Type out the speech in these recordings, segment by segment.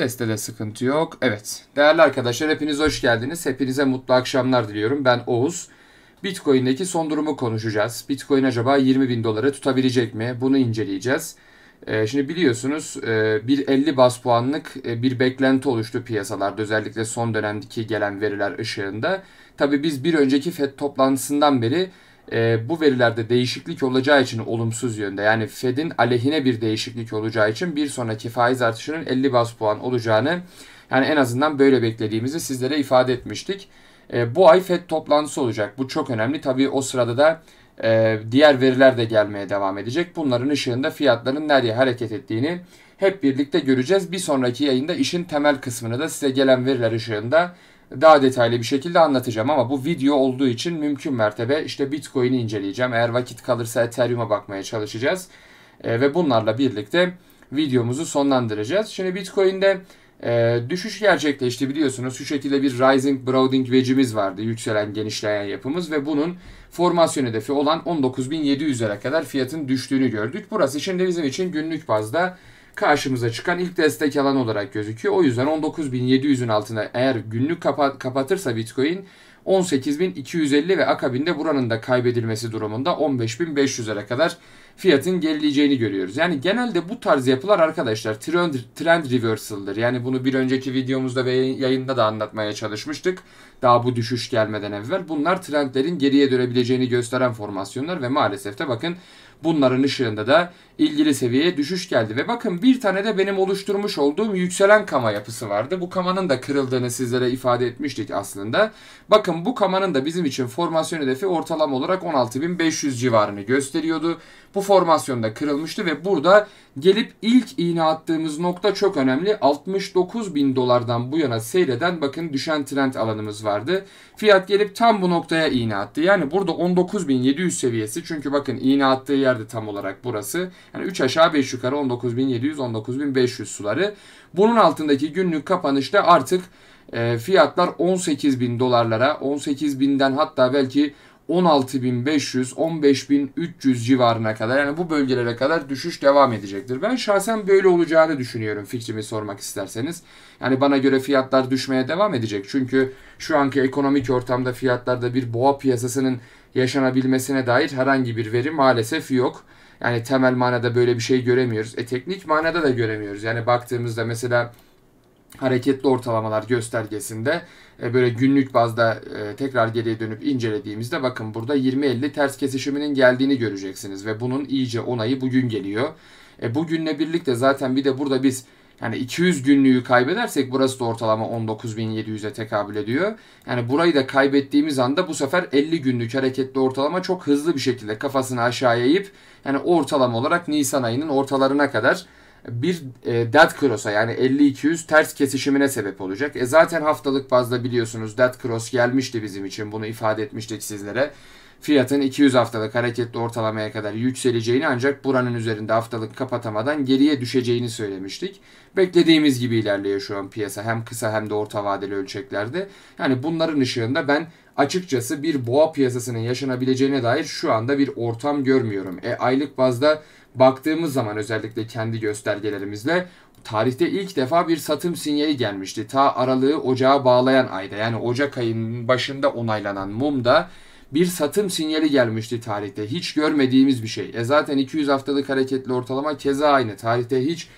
Seste de sıkıntı yok. Evet. Değerli arkadaşlar hepiniz hoş geldiniz. Hepinize mutlu akşamlar diliyorum. Ben Oğuz. Bitcoin'deki son durumu konuşacağız. Bitcoin acaba 20 bin doları tutabilecek mi? Bunu inceleyeceğiz. Ee, şimdi biliyorsunuz e, bir 50 bas puanlık e, bir beklenti oluştu piyasalarda özellikle son dönemdeki gelen veriler ışığında. Tabii biz bir önceki FED toplantısından beri e, bu verilerde değişiklik olacağı için olumsuz yönde yani Fed'in aleyhine bir değişiklik olacağı için bir sonraki faiz artışının 50 bas puan olacağını yani en azından böyle beklediğimizi sizlere ifade etmiştik. E, bu ay Fed toplantısı olacak. Bu çok önemli. Tabii o sırada da e, diğer veriler de gelmeye devam edecek. Bunların ışığında fiyatların nereye hareket ettiğini hep birlikte göreceğiz. Bir sonraki yayında işin temel kısmını da size gelen veriler ışığında daha detaylı bir şekilde anlatacağım ama bu video olduğu için mümkün mertebe işte Bitcoin'i inceleyeceğim. Eğer vakit kalırsa Ethereum'a bakmaya çalışacağız. E, ve bunlarla birlikte videomuzu sonlandıracağız. Şimdi Bitcoin'de e, düşüş gerçekleşti biliyorsunuz. Şu şekilde bir rising broadening wedge'imiz vardı. Yükselen genişleyen yapımız ve bunun formasyon hedefi olan 19.700'lere kadar fiyatın düştüğünü gördük. Burası şimdi bizim için günlük bazda karşımıza çıkan ilk destek alan olarak gözüküyor. O yüzden 19.700'ün altına eğer günlük kapat kapatırsa Bitcoin 18.250 ve akabinde buranın da kaybedilmesi durumunda 15.500'lere kadar fiyatın gerileyeceğini görüyoruz. Yani genelde bu tarz yapılar arkadaşlar trend, trend reversal'dır. Yani bunu bir önceki videomuzda ve yayında da anlatmaya çalışmıştık. Daha bu düşüş gelmeden evvel. Bunlar trendlerin geriye dönebileceğini gösteren formasyonlar ve maalesef de bakın Bunların ışığında da ilgili seviyeye düşüş geldi ve bakın bir tane de benim oluşturmuş olduğum yükselen kama yapısı vardı. Bu kamanın da kırıldığını sizlere ifade etmiştik aslında. Bakın bu kamanın da bizim için formasyon hedefi ortalama olarak 16.500 civarını gösteriyordu bu formasyonda kırılmıştı ve burada gelip ilk iğne attığımız nokta çok önemli. 69 bin dolardan bu yana seyreden bakın düşen trend alanımız vardı. Fiyat gelip tam bu noktaya iğne attı. Yani burada 19.700 seviyesi çünkü bakın iğne attığı yerde tam olarak burası. Yani 3 aşağı 5 yukarı 19.700 19.500 suları. Bunun altındaki günlük kapanışta artık e, fiyatlar 18 bin dolarlara 18 binden hatta belki 16.500, 15.300 civarına kadar yani bu bölgelere kadar düşüş devam edecektir. Ben şahsen böyle olacağını düşünüyorum fikrimi sormak isterseniz. Yani bana göre fiyatlar düşmeye devam edecek. Çünkü şu anki ekonomik ortamda fiyatlarda bir boğa piyasasının yaşanabilmesine dair herhangi bir veri maalesef yok. Yani temel manada böyle bir şey göremiyoruz. E teknik manada da göremiyoruz. Yani baktığımızda mesela hareketli ortalamalar göstergesinde e, böyle günlük bazda e, tekrar geriye dönüp incelediğimizde bakın burada 20-50 ters kesişiminin geldiğini göreceksiniz ve bunun iyice onayı bugün geliyor. E, bugünle birlikte zaten bir de burada biz yani 200 günlüğü kaybedersek burası da ortalama 19.700'e tekabül ediyor. Yani burayı da kaybettiğimiz anda bu sefer 50 günlük hareketli ortalama çok hızlı bir şekilde kafasını aşağıya eğip yani ortalama olarak Nisan ayının ortalarına kadar bir e, dead cross'a yani 50-200 ters kesişimine sebep olacak. E zaten haftalık bazda biliyorsunuz dead cross gelmişti bizim için bunu ifade etmiştik sizlere. Fiyatın 200 haftalık hareketli ortalamaya kadar yükseleceğini ancak buranın üzerinde haftalık kapatamadan geriye düşeceğini söylemiştik. Beklediğimiz gibi ilerliyor şu an piyasa hem kısa hem de orta vadeli ölçeklerde. Yani bunların ışığında ben açıkçası bir boğa piyasasının yaşanabileceğine dair şu anda bir ortam görmüyorum. E aylık bazda baktığımız zaman özellikle kendi göstergelerimizle tarihte ilk defa bir satım sinyali gelmişti. Ta aralığı ocağa bağlayan ayda yani Ocak ayının başında onaylanan mumda bir satım sinyali gelmişti tarihte. Hiç görmediğimiz bir şey. E zaten 200 haftalık hareketli ortalama keza aynı. Tarihte hiç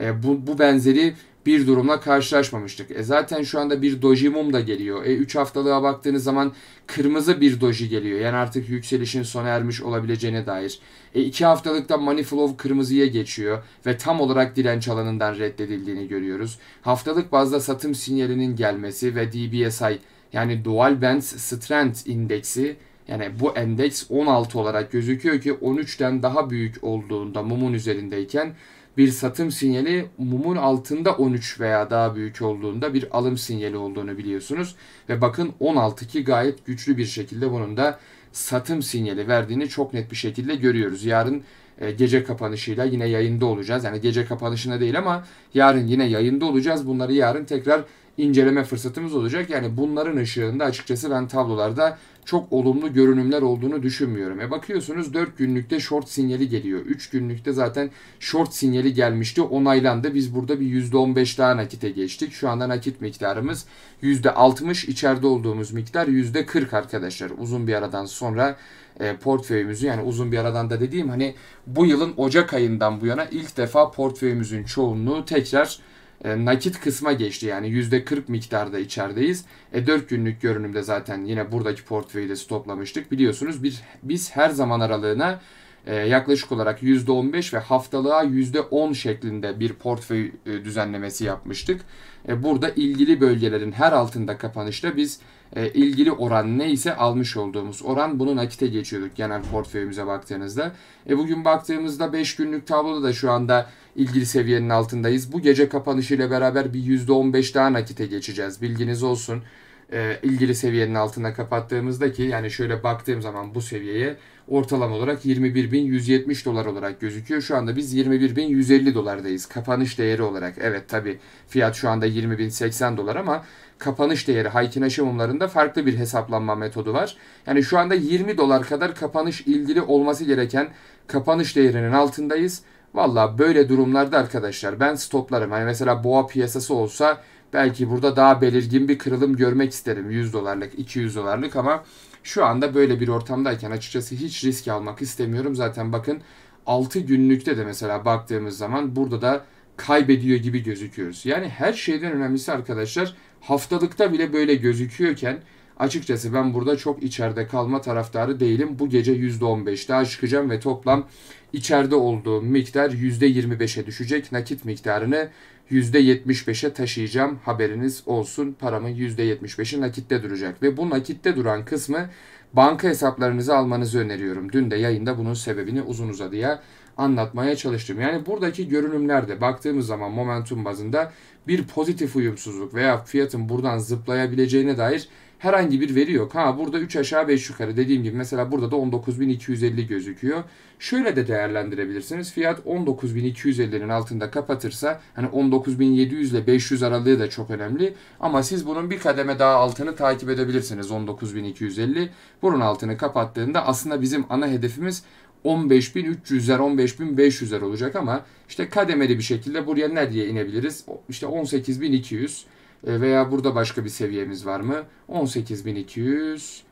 e, bu, bu benzeri bir durumla karşılaşmamıştık. E zaten şu anda bir doji mum da geliyor. E 3 haftalığa baktığınız zaman kırmızı bir doji geliyor. Yani artık yükselişin sona ermiş olabileceğine dair. E 2 haftalıkta money flow kırmızıya geçiyor ve tam olarak direnç alanından reddedildiğini görüyoruz. Haftalık bazda satım sinyalinin gelmesi ve DBSI yani Dual Bands Strength indeksi yani bu endeks 16 olarak gözüküyor ki 13'ten daha büyük olduğunda mumun üzerindeyken bir satım sinyali mumun altında 13 veya daha büyük olduğunda bir alım sinyali olduğunu biliyorsunuz. Ve bakın 16 ki gayet güçlü bir şekilde bunun da satım sinyali verdiğini çok net bir şekilde görüyoruz. Yarın e, gece kapanışıyla yine yayında olacağız. Yani gece kapanışına değil ama yarın yine yayında olacağız. Bunları yarın tekrar inceleme fırsatımız olacak. Yani bunların ışığında açıkçası ben tablolarda çok olumlu görünümler olduğunu düşünmüyorum. E bakıyorsunuz 4 günlükte short sinyali geliyor. 3 günlükte zaten short sinyali gelmişti. Onaylandı. Biz burada bir %15 daha nakite geçtik. Şu anda nakit miktarımız %60. içeride olduğumuz miktar %40 arkadaşlar. Uzun bir aradan sonra e, portföyümüzü yani uzun bir aradan da dediğim hani bu yılın Ocak ayından bu yana ilk defa portföyümüzün çoğunluğu tekrar e, nakit kısma geçti. Yani %40 miktarda içerideyiz. E 4 günlük görünümde zaten yine buradaki portföyü de stoplamıştık. Biliyorsunuz bir, biz her zaman aralığına ee, yaklaşık olarak %15 ve haftalığa %10 şeklinde bir portföy e, düzenlemesi yapmıştık. E, burada ilgili bölgelerin her altında kapanışta biz e, ilgili oran neyse almış olduğumuz oran bunu nakite geçiyorduk genel portföyümüze baktığınızda. bugün baktığımızda 5 günlük tabloda da şu anda ilgili seviyenin altındayız. Bu gece kapanışıyla beraber bir %15 daha nakite geçeceğiz bilginiz olsun e, ilgili seviyenin altına kapattığımızda ki yani şöyle baktığım zaman bu seviyeye ortalama olarak 21.170 dolar olarak gözüküyor. Şu anda biz 21.150 dolardayız kapanış değeri olarak. Evet tabi fiyat şu anda 20.080 dolar ama kapanış değeri Haykin aşımlarında farklı bir hesaplanma metodu var. Yani şu anda 20 dolar kadar kapanış ilgili olması gereken kapanış değerinin altındayız. Valla böyle durumlarda arkadaşlar ben stoplarım. Yani mesela boğa piyasası olsa Belki burada daha belirgin bir kırılım görmek isterim 100 dolarlık, 200 dolarlık ama şu anda böyle bir ortamdayken açıkçası hiç risk almak istemiyorum. Zaten bakın 6 günlükte de mesela baktığımız zaman burada da kaybediyor gibi gözüküyoruz. Yani her şeyden önemlisi arkadaşlar haftalıkta bile böyle gözüküyorken açıkçası ben burada çok içeride kalma taraftarı değilim. Bu gece %15 daha çıkacağım ve toplam içeride olduğum miktar %25'e düşecek. Nakit miktarını %75'e taşıyacağım haberiniz olsun. paramı %75'i nakitte duracak ve bu nakitte duran kısmı banka hesaplarınızı almanızı öneriyorum. Dün de yayında bunun sebebini uzun uzadıya anlatmaya çalıştım. Yani buradaki görünümlerde baktığımız zaman momentum bazında bir pozitif uyumsuzluk veya fiyatın buradan zıplayabileceğine dair herhangi bir veri yok. Ha burada 3 aşağı 5 yukarı dediğim gibi mesela burada da 19.250 gözüküyor. Şöyle de değerlendirebilirsiniz. Fiyat 19.250'nin altında kapatırsa hani 19.700 ile 500 aralığı da çok önemli. Ama siz bunun bir kademe daha altını takip edebilirsiniz 19.250. Bunun altını kapattığında aslında bizim ana hedefimiz 15.300'ler 15.500'ler olacak ama işte kademeli bir şekilde buraya nereye inebiliriz? İşte 18.200 e, veya burada başka bir seviyemiz var mı? 18200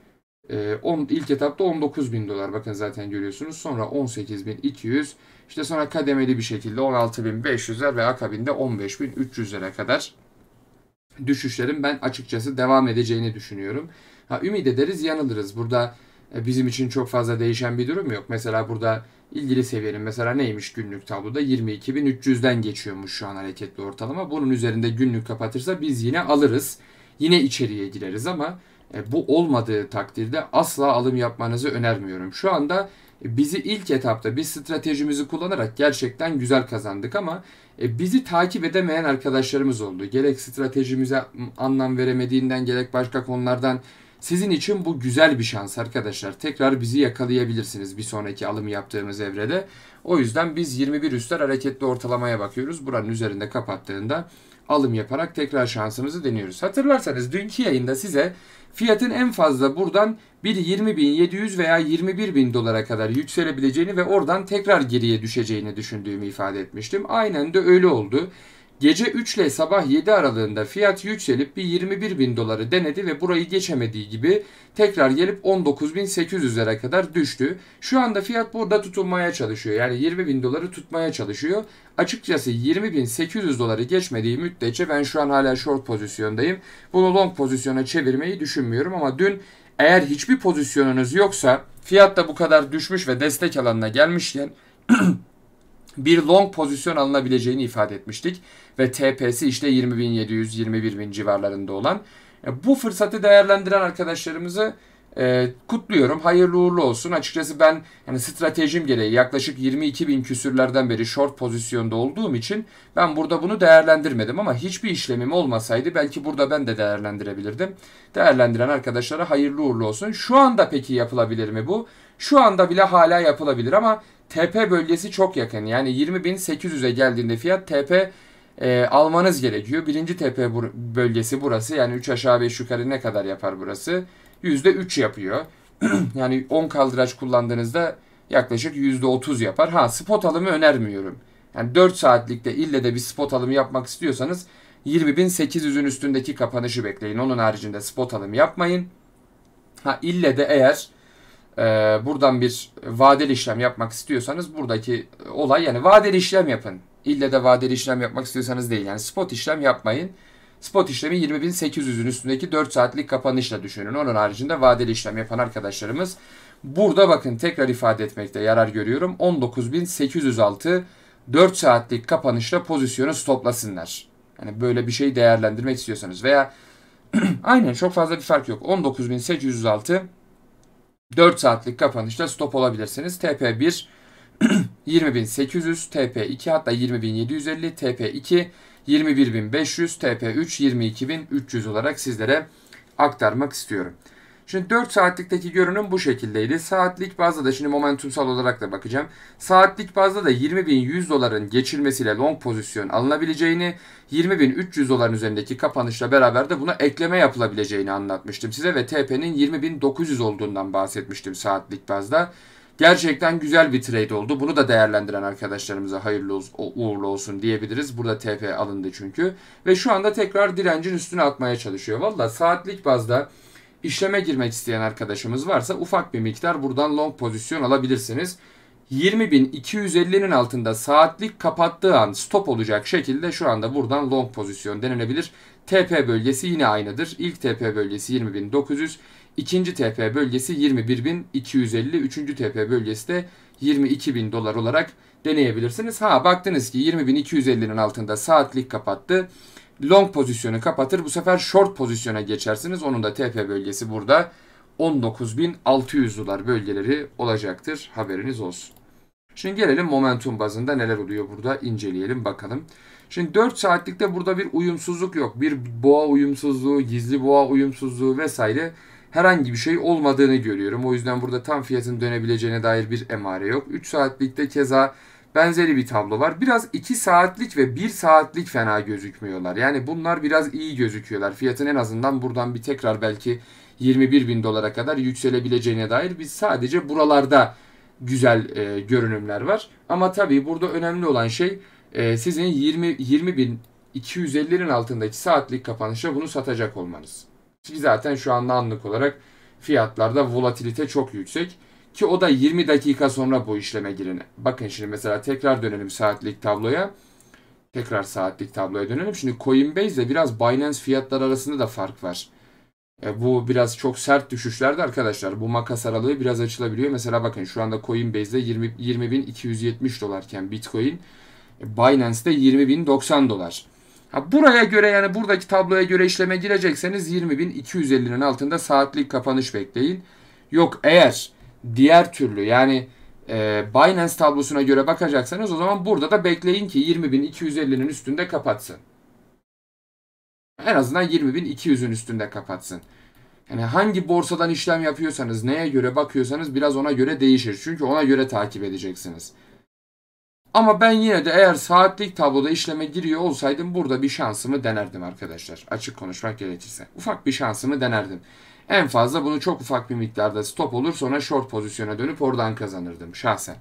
10, e, ilk etapta 19.000 dolar bakın zaten görüyorsunuz. Sonra 18.200 işte sonra kademeli bir şekilde 16.500'ler ve akabinde 15.300'lere kadar düşüşlerin ben açıkçası devam edeceğini düşünüyorum. Ha, ümit ederiz yanılırız. Burada e, bizim için çok fazla değişen bir durum yok. Mesela burada ilgili seviyenin mesela neymiş günlük tabloda 22.300'den geçiyormuş şu an hareketli ortalama. Bunun üzerinde günlük kapatırsa biz yine alırız. Yine içeriye gireriz ama e, bu olmadığı takdirde asla alım yapmanızı önermiyorum. Şu anda e, bizi ilk etapta biz stratejimizi kullanarak gerçekten güzel kazandık ama bizi takip edemeyen arkadaşlarımız oldu. Gerek stratejimize anlam veremediğinden gerek başka konulardan sizin için bu güzel bir şans arkadaşlar. Tekrar bizi yakalayabilirsiniz bir sonraki alım yaptığımız evrede. O yüzden biz 21 üstler hareketli ortalamaya bakıyoruz. Buranın üzerinde kapattığında alım yaparak tekrar şansımızı deniyoruz. Hatırlarsanız dünkü yayında size fiyatın en fazla buradan bir 20.700 veya 21.000 dolara kadar yükselebileceğini ve oradan tekrar geriye düşeceğini düşündüğümü ifade etmiştim. Aynen de öyle oldu. Gece 3 ile sabah 7 aralığında fiyat yükselip bir 21 bin doları denedi ve burayı geçemediği gibi tekrar gelip 19.800 19.800'lere kadar düştü. Şu anda fiyat burada tutunmaya çalışıyor. Yani 20 bin doları tutmaya çalışıyor. Açıkçası 20.800 doları geçmediği müddetçe ben şu an hala short pozisyondayım. Bunu long pozisyona çevirmeyi düşünmüyorum ama dün eğer hiçbir pozisyonunuz yoksa fiyat da bu kadar düşmüş ve destek alanına gelmişken bir long pozisyon alınabileceğini ifade etmiştik. Ve TP'si işte 20.700-21.000 civarlarında olan. E, bu fırsatı değerlendiren arkadaşlarımızı e, kutluyorum. Hayırlı uğurlu olsun. Açıkçası ben yani stratejim gereği yaklaşık 22 bin küsürlerden beri short pozisyonda olduğum için ben burada bunu değerlendirmedim ama hiçbir işlemim olmasaydı belki burada ben de değerlendirebilirdim. Değerlendiren arkadaşlara hayırlı uğurlu olsun. Şu anda peki yapılabilir mi bu? Şu anda bile hala yapılabilir ama TP bölgesi çok yakın. Yani 20.800'e geldiğinde fiyat TP e, almanız gerekiyor. Birinci tepe bölgesi burası. Yani 3 aşağı 5 yukarı ne kadar yapar burası? %3 yapıyor. yani 10 kaldıraç kullandığınızda yaklaşık %30 yapar. Ha spot alımı önermiyorum. Yani 4 saatlikte ille de bir spot alımı yapmak istiyorsanız 20.800'ün üstündeki kapanışı bekleyin. Onun haricinde spot alımı yapmayın. Ha ille de eğer e, buradan bir vadeli işlem yapmak istiyorsanız buradaki olay yani vadeli işlem yapın. İlle de vadeli işlem yapmak istiyorsanız değil yani spot işlem yapmayın. Spot işlemi 20.800'ün üstündeki 4 saatlik kapanışla düşünün. Onun haricinde vadeli işlem yapan arkadaşlarımız burada bakın tekrar ifade etmekte yarar görüyorum. 19.806 4 saatlik kapanışla pozisyonu stoplasınlar. Yani böyle bir şey değerlendirmek istiyorsanız veya aynen çok fazla bir fark yok. 19.806 4 saatlik kapanışla stop olabilirsiniz. TP1 20.800, TP2 hatta 20.750, TP2 21.500 TP3 22.300 olarak sizlere aktarmak istiyorum. Şimdi 4 saatlikteki görünüm bu şekildeydi. Saatlik bazda da şimdi momentumsal olarak da bakacağım. Saatlik bazda da 20.100 doların geçilmesiyle long pozisyon alınabileceğini, 20.300 doların üzerindeki kapanışla beraber de buna ekleme yapılabileceğini anlatmıştım size ve TP'nin 20.900 olduğundan bahsetmiştim saatlik bazda. Gerçekten güzel bir trade oldu. Bunu da değerlendiren arkadaşlarımıza hayırlı olsun, uğurlu olsun diyebiliriz. Burada TP alındı çünkü. Ve şu anda tekrar direncin üstüne atmaya çalışıyor. Valla saatlik bazda işleme girmek isteyen arkadaşımız varsa ufak bir miktar buradan long pozisyon alabilirsiniz. 20.250'nin altında saatlik kapattığı an stop olacak şekilde şu anda buradan long pozisyon denilebilir. TP bölgesi yine aynıdır. İlk TP bölgesi 20.900. İkinci TP bölgesi 21.250, üçüncü TP bölgesi de 22.000 dolar olarak deneyebilirsiniz. Ha baktınız ki 20.250'nin altında saatlik kapattı. Long pozisyonu kapatır. Bu sefer short pozisyona geçersiniz. Onun da TP bölgesi burada 19.600 dolar bölgeleri olacaktır. Haberiniz olsun. Şimdi gelelim momentum bazında neler oluyor burada inceleyelim bakalım. Şimdi 4 saatlikte burada bir uyumsuzluk yok. Bir boğa uyumsuzluğu, gizli boğa uyumsuzluğu vesaire herhangi bir şey olmadığını görüyorum. O yüzden burada tam fiyatın dönebileceğine dair bir emare yok. 3 saatlikte keza benzeri bir tablo var. Biraz 2 saatlik ve 1 saatlik fena gözükmüyorlar. Yani bunlar biraz iyi gözüküyorlar. Fiyatın en azından buradan bir tekrar belki 21 bin dolara kadar yükselebileceğine dair biz sadece buralarda güzel e, görünümler var. Ama tabii burada önemli olan şey e, sizin 20 20 bin 250'nin altındaki saatlik kapanışa bunu satacak olmanız. Ki zaten şu anda anlık olarak fiyatlarda volatilite çok yüksek. Ki o da 20 dakika sonra bu işleme girin. Bakın şimdi mesela tekrar dönelim saatlik tabloya. Tekrar saatlik tabloya dönelim. Şimdi Coinbase ile biraz Binance fiyatları arasında da fark var. E, bu biraz çok sert düşüşlerde arkadaşlar. Bu makas aralığı biraz açılabiliyor. Mesela bakın şu anda Coinbase'de 20.270 20 dolarken Bitcoin. E, Binance'de 20.090 dolar. Ha buraya göre yani buradaki tabloya göre işleme girecekseniz 20.250'nin altında saatlik kapanış bekleyin. Yok eğer diğer türlü yani e, Binance tablosuna göre bakacaksanız o zaman burada da bekleyin ki 20.250'nin üstünde kapatsın. En azından 20.200'ün üstünde kapatsın. Yani hangi borsadan işlem yapıyorsanız, neye göre bakıyorsanız biraz ona göre değişir. Çünkü ona göre takip edeceksiniz. Ama ben yine de eğer saatlik tabloda işleme giriyor olsaydım burada bir şansımı denerdim arkadaşlar. Açık konuşmak gerekirse. Ufak bir şansımı denerdim. En fazla bunu çok ufak bir miktarda stop olur sonra short pozisyona dönüp oradan kazanırdım şahsen.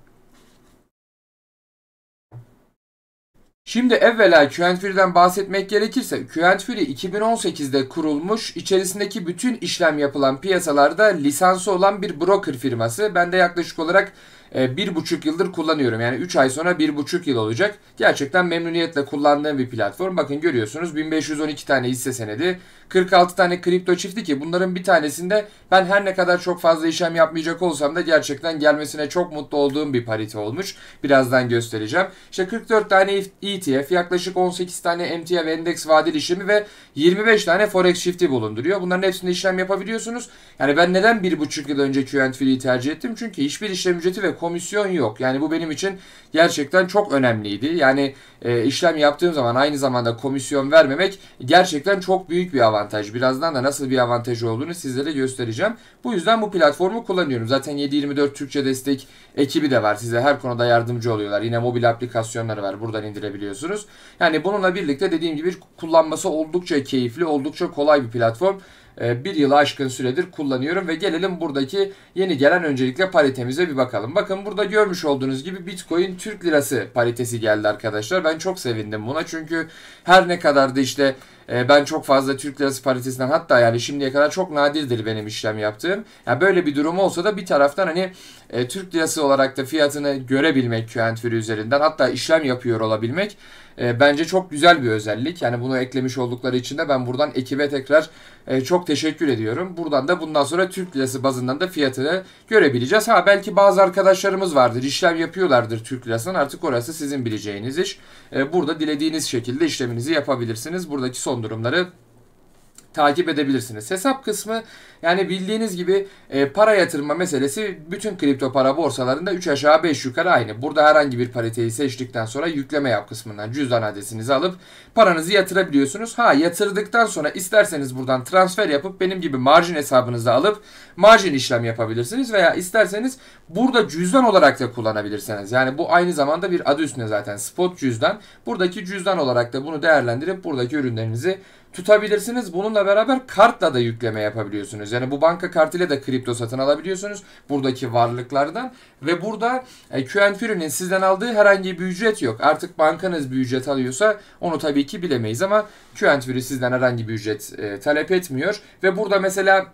Şimdi evvela Q&Free'den bahsetmek gerekirse Q&Free 2018'de kurulmuş içerisindeki bütün işlem yapılan piyasalarda lisansı olan bir broker firması. Ben de yaklaşık olarak ee, bir buçuk yıldır kullanıyorum. Yani 3 ay sonra bir buçuk yıl olacak. Gerçekten memnuniyetle kullandığım bir platform. Bakın görüyorsunuz 1512 tane hisse senedi. 46 tane kripto çifti ki bunların bir tanesinde ben her ne kadar çok fazla işlem yapmayacak olsam da gerçekten gelmesine çok mutlu olduğum bir parite olmuş. Birazdan göstereceğim. İşte 44 tane ETF, yaklaşık 18 tane emtia ve endeks vadeli işlemi ve 25 tane forex çifti bulunduruyor. Bunların hepsinde işlem yapabiliyorsunuz. Yani ben neden bir buçuk yıl önce QNF'liyi tercih ettim? Çünkü hiçbir işlem ücreti ve komisyon yok. Yani bu benim için gerçekten çok önemliydi. Yani e, işlem yaptığım zaman aynı zamanda komisyon vermemek gerçekten çok büyük bir avantaj. Birazdan da nasıl bir avantajı olduğunu sizlere göstereceğim. Bu yüzden bu platformu kullanıyorum. Zaten 724 Türkçe destek ekibi de var. Size her konuda yardımcı oluyorlar. Yine mobil aplikasyonları var. Buradan indirebiliyorsunuz. Yani bununla birlikte dediğim gibi kullanması oldukça keyifli, oldukça kolay bir platform. Ee, bir yılı aşkın süredir kullanıyorum ve gelelim buradaki yeni gelen öncelikle paritemize bir bakalım. Bakın burada görmüş olduğunuz gibi Bitcoin Türk Lirası paritesi geldi arkadaşlar. Ben çok sevindim buna çünkü her ne kadar da işte e, ben çok fazla Türk Lirası paritesinden hatta yani şimdiye kadar çok nadirdir benim işlem yaptığım. Yani böyle bir durum olsa da bir taraftan hani e, Türk lirası olarak da fiyatını görebilmek QN üzerinden hatta işlem yapıyor olabilmek e, bence çok güzel bir özellik. Yani bunu eklemiş oldukları için de ben buradan ekibe tekrar e, çok teşekkür ediyorum. Buradan da bundan sonra Türk lirası bazından da fiyatını görebileceğiz. Ha belki bazı arkadaşlarımız vardır işlem yapıyorlardır Türk lirasından artık orası sizin bileceğiniz iş. E, burada dilediğiniz şekilde işleminizi yapabilirsiniz. Buradaki son durumları takip edebilirsiniz. Hesap kısmı yani bildiğiniz gibi e, para yatırma meselesi bütün kripto para borsalarında 3 aşağı 5 yukarı aynı. Burada herhangi bir pariteyi seçtikten sonra yükleme yap kısmından cüzdan adresinizi alıp paranızı yatırabiliyorsunuz. Ha yatırdıktan sonra isterseniz buradan transfer yapıp benim gibi marjin hesabınıza alıp marjin işlem yapabilirsiniz veya isterseniz burada cüzdan olarak da kullanabilirsiniz. Yani bu aynı zamanda bir adı üstüne zaten spot cüzdan. Buradaki cüzdan olarak da bunu değerlendirip buradaki ürünlerinizi tutabilirsiniz. Bununla beraber kartla da yükleme yapabiliyorsunuz. Yani bu banka kartıyla da kripto satın alabiliyorsunuz buradaki varlıklardan ve burada e, sizden aldığı herhangi bir ücret yok. Artık bankanız bir ücret alıyorsa onu tabii ki bilemeyiz ama QNFür'ü sizden herhangi bir ücret e, talep etmiyor ve burada mesela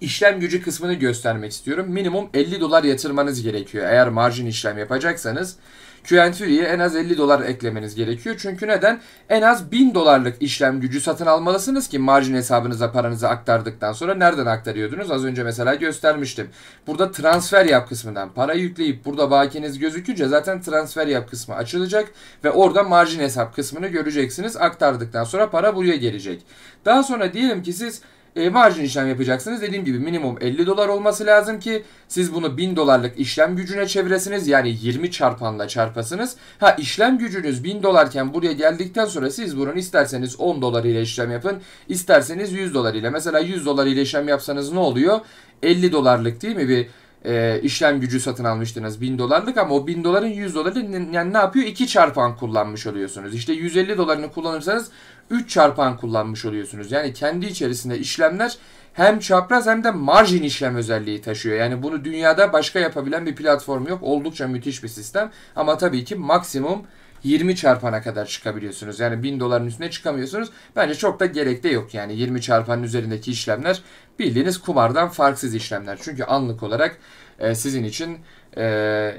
işlem gücü kısmını göstermek istiyorum. Minimum 50 dolar yatırmanız gerekiyor eğer margin işlem yapacaksanız. Qentry'ye en az 50 dolar eklemeniz gerekiyor. Çünkü neden? En az 1000 dolarlık işlem gücü satın almalısınız ki marjin hesabınıza paranızı aktardıktan sonra nereden aktarıyordunuz? Az önce mesela göstermiştim. Burada transfer yap kısmından para yükleyip burada bakiniz gözükünce zaten transfer yap kısmı açılacak ve orada marjin hesap kısmını göreceksiniz. Aktardıktan sonra para buraya gelecek. Daha sonra diyelim ki siz e, marjin işlem yapacaksınız. Dediğim gibi minimum 50 dolar olması lazım ki siz bunu 1000 dolarlık işlem gücüne çeviresiniz. Yani 20 çarpanla çarpasınız. Ha işlem gücünüz 1000 dolarken buraya geldikten sonra siz bunun isterseniz 10 dolar ile işlem yapın. isterseniz 100 dolar ile. Mesela 100 dolar ile işlem yapsanız ne oluyor? 50 dolarlık değil mi bir e, işlem gücü satın almıştınız 1000 dolarlık ama o 1000 doların 100 doları yani ne yapıyor? 2 çarpan kullanmış oluyorsunuz. İşte 150 dolarını kullanırsanız 3 çarpan kullanmış oluyorsunuz. Yani kendi içerisinde işlemler hem çapraz hem de marjin işlem özelliği taşıyor. Yani bunu dünyada başka yapabilen bir platform yok. Oldukça müthiş bir sistem. Ama tabii ki maksimum 20 çarpana kadar çıkabiliyorsunuz. Yani 1000 doların üstüne çıkamıyorsunuz. Bence çok da gerek de yok. Yani 20 çarpanın üzerindeki işlemler bildiğiniz kumardan farksız işlemler. Çünkü anlık olarak e, sizin için e,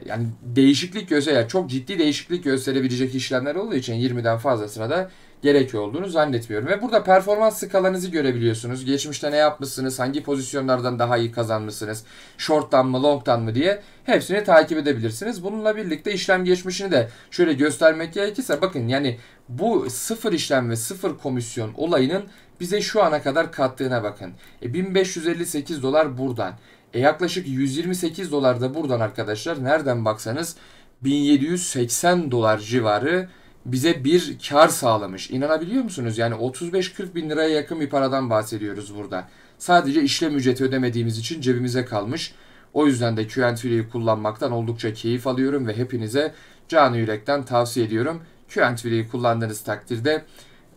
yani değişiklik göze yani çok ciddi değişiklik gösterebilecek işlemler olduğu için 20'den fazlasına da gerekiyor olduğunu zannetmiyorum. Ve burada performans skalanızı görebiliyorsunuz. Geçmişte ne yapmışsınız, hangi pozisyonlardan daha iyi kazanmışsınız, shorttan mı, longtan mı diye hepsini takip edebilirsiniz. Bununla birlikte işlem geçmişini de şöyle göstermek gerekirse bakın yani bu sıfır işlem ve sıfır komisyon olayının bize şu ana kadar kattığına bakın. E, 1558 dolar buradan. E, yaklaşık 128 dolar da buradan arkadaşlar. Nereden baksanız 1780 dolar civarı bize bir kar sağlamış. İnanabiliyor musunuz? Yani 35-40 bin liraya yakın bir paradan bahsediyoruz burada. Sadece işlem ücreti ödemediğimiz için cebimize kalmış. O yüzden de QNTV'yi kullanmaktan oldukça keyif alıyorum ve hepinize canı yürekten tavsiye ediyorum. QNTV'yi kullandığınız takdirde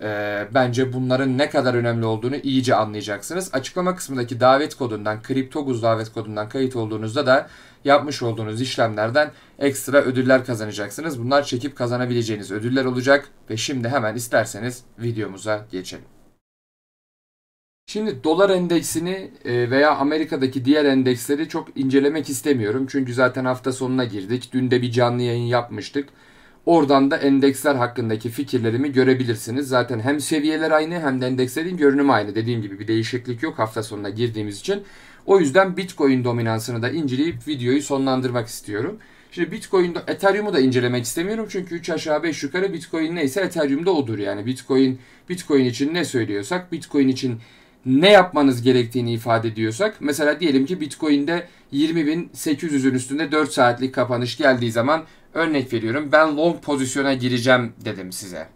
e, bence bunların ne kadar önemli olduğunu iyice anlayacaksınız. Açıklama kısmındaki davet kodundan, CryptoGuz davet kodundan kayıt olduğunuzda da yapmış olduğunuz işlemlerden ekstra ödüller kazanacaksınız. Bunlar çekip kazanabileceğiniz ödüller olacak ve şimdi hemen isterseniz videomuza geçelim. Şimdi dolar endeksini e, veya Amerika'daki diğer endeksleri çok incelemek istemiyorum. Çünkü zaten hafta sonuna girdik. Dün de bir canlı yayın yapmıştık. Oradan da endeksler hakkındaki fikirlerimi görebilirsiniz. Zaten hem seviyeler aynı hem de endekslerin görünümü aynı. Dediğim gibi bir değişiklik yok hafta sonuna girdiğimiz için. O yüzden Bitcoin dominansını da inceleyip videoyu sonlandırmak istiyorum. Şimdi Bitcoin, Ethereum'u da incelemek istemiyorum çünkü 3 aşağı 5 yukarı Bitcoin neyse Ethereum'da odur yani. Bitcoin Bitcoin için ne söylüyorsak, Bitcoin için ne yapmanız gerektiğini ifade ediyorsak mesela diyelim ki Bitcoin'de 20.800'ün üstünde 4 saatlik kapanış geldiği zaman örnek veriyorum ben long pozisyona gireceğim dedim size.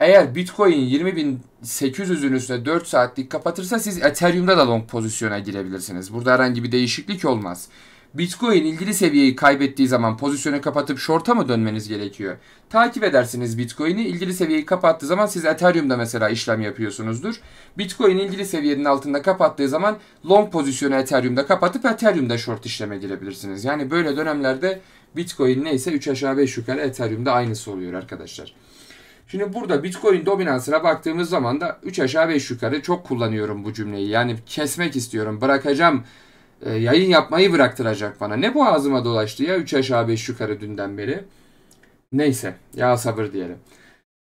Eğer Bitcoin 20.800'ün üstüne 4 saatlik kapatırsa siz Ethereum'da da long pozisyona girebilirsiniz. Burada herhangi bir değişiklik olmaz. Bitcoin ilgili seviyeyi kaybettiği zaman pozisyonu kapatıp short'a mı dönmeniz gerekiyor? Takip edersiniz Bitcoin'i. ilgili seviyeyi kapattığı zaman siz Ethereum'da mesela işlem yapıyorsunuzdur. Bitcoin ilgili seviyenin altında kapattığı zaman long pozisyonu Ethereum'da kapatıp Ethereum'da short işleme girebilirsiniz. Yani böyle dönemlerde Bitcoin neyse 3 aşağı 5 yukarı Ethereum'da aynısı oluyor arkadaşlar. Şimdi burada Bitcoin dominansına baktığımız zaman da 3 aşağı 5 yukarı çok kullanıyorum bu cümleyi. Yani kesmek istiyorum, bırakacağım, e, yayın yapmayı bıraktıracak bana. Ne bu ağzıma dolaştı ya 3 aşağı 5 yukarı dünden beri. Neyse ya sabır diyelim.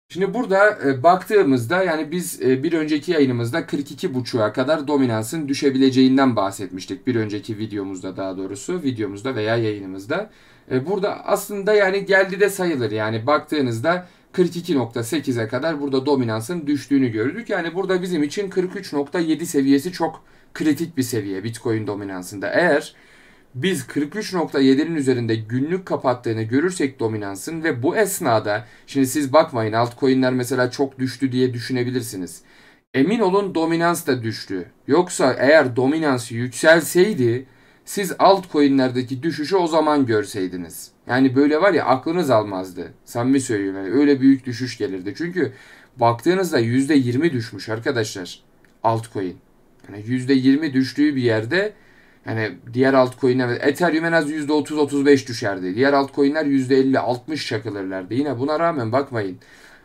Şimdi burada e, baktığımızda yani biz e, bir önceki yayınımızda 42.5'a kadar dominansın düşebileceğinden bahsetmiştik. Bir önceki videomuzda daha doğrusu videomuzda veya yayınımızda. E, burada aslında yani geldi de sayılır yani baktığınızda 42.8'e kadar burada dominansın düştüğünü gördük. Yani burada bizim için 43.7 seviyesi çok kritik bir seviye Bitcoin dominansında. Eğer biz 43.7'nin üzerinde günlük kapattığını görürsek dominansın ve bu esnada şimdi siz bakmayın altcoin'ler mesela çok düştü diye düşünebilirsiniz. Emin olun dominans da düştü. Yoksa eğer dominans yükselseydi siz altcoin'lerdeki düşüşü o zaman görseydiniz. Yani böyle var ya aklınız almazdı. Samimi söylüyorum. Yani öyle büyük düşüş gelirdi. Çünkü baktığınızda %20 düşmüş arkadaşlar altcoin. Yani %20 düştüğü bir yerde yani diğer altcoin'ler Ethereum en az %30-35 düşerdi. Diğer altcoin'ler %50-60 çakılırlardı. Yine buna rağmen bakmayın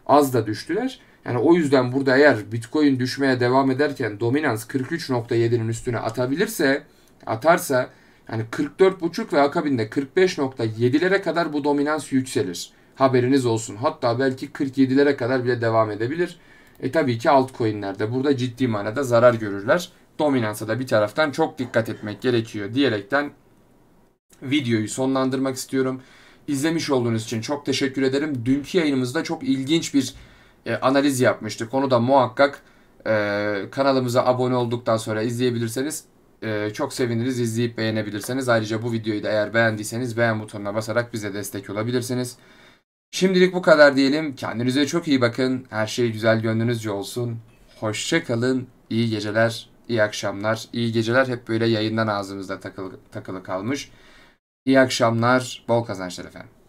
az da düştüler. Yani o yüzden burada eğer Bitcoin düşmeye devam ederken dominans 43.7'nin üstüne atabilirse atarsa yani 44.5 ve akabinde 45.7'lere kadar bu dominans yükselir. Haberiniz olsun. Hatta belki 47'lere kadar bile devam edebilir. E tabii ki altcoin'ler de burada ciddi manada zarar görürler. Dominansa da bir taraftan çok dikkat etmek gerekiyor diyerekten videoyu sonlandırmak istiyorum. İzlemiş olduğunuz için çok teşekkür ederim. Dünkü yayınımızda çok ilginç bir e, analiz yapmıştık. Onu da muhakkak e, kanalımıza abone olduktan sonra izleyebilirseniz e, çok seviniriz izleyip beğenebilirseniz. Ayrıca bu videoyu da eğer beğendiyseniz beğen butonuna basarak bize destek olabilirsiniz. Şimdilik bu kadar diyelim. Kendinize çok iyi bakın. Her şey güzel gönlünüzce olsun. Hoşça kalın. İyi geceler, İyi akşamlar. İyi geceler hep böyle yayından ağzımızda takılı, takılı kalmış. İyi akşamlar, bol kazançlar efendim.